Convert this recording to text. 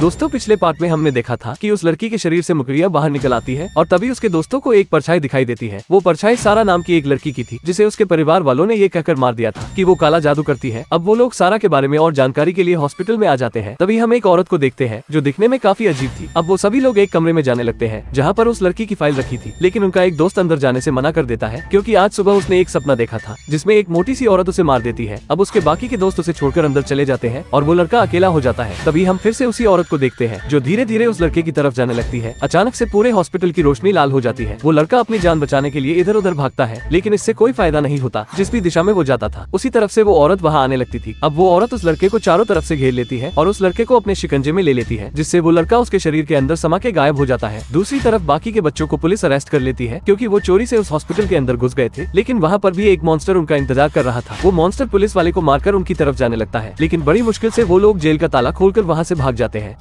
दोस्तों पिछले पार्ट में हमने देखा था कि उस लड़की के शरीर से मुकरिया बाहर निकल आती है और तभी उसके दोस्तों को एक परछाई दिखाई देती है वो परछाई सारा नाम की एक लड़की की थी जिसे उसके परिवार वालों ने ये कहकर मार दिया था की वो काला जादू करती है अब वो लोग सारा के बारे में और जानकारी के लिए हॉस्पिटल में आ जाते हैं तभी हम एक औरत को देखते हैं जो दिखने में काफी अजीब थी अब वो सभी लोग एक कमरे में जाने लगते हैं जहाँ पर उस लड़की की फाइल रखी थी लेकिन उनका एक दोस्त अंदर जाने ऐसी मना कर देता है क्यूँकी आज सुबह उसने एक सपना देखा था जिसमे एक मोटी सी औरत उसे मार देती है अब उसके बाकी के दोस्त उसे छोड़कर अंदर चले जाते हैं और वो लड़का अकेला हो जाता है तभी हम फिर से उसी औरत को देखते हैं जो धीरे धीरे उस लड़के की तरफ जाने लगती है अचानक से पूरे हॉस्पिटल की रोशनी लाल हो जाती है वो लड़का अपनी जान बचाने के लिए इधर उधर भागता है लेकिन इससे कोई फायदा नहीं होता जिस भी दिशा में वो जाता था उसी तरफ से वो औरत वहाँ आने लगती थी अब वो औरत उस लड़के को चारों तरफ से घेर लेती है और उस लड़के को अपने शिकंजे में ले लेती है जिससे वो लड़का उसके शरीर के अंदर समा के गायब हो जाता है दूसरी तरफ बाकी के बच्चों को पुलिस अरेस्ट कर लेती है क्योंकि वो चोरी से उस हॉस्पिटल के अंदर घुस गए थे लेकिन वहाँ पर भी एक मॉन्स्टर उनका इंतजार कर रहा था वो मॉन्स्टर पुलिस वाले को मारकर उनकी तरफ जाने लगता है लेकिन बड़ी मुश्किल से वो लोग जेल का ताला खोलकर वहाँ से भाग जाते हैं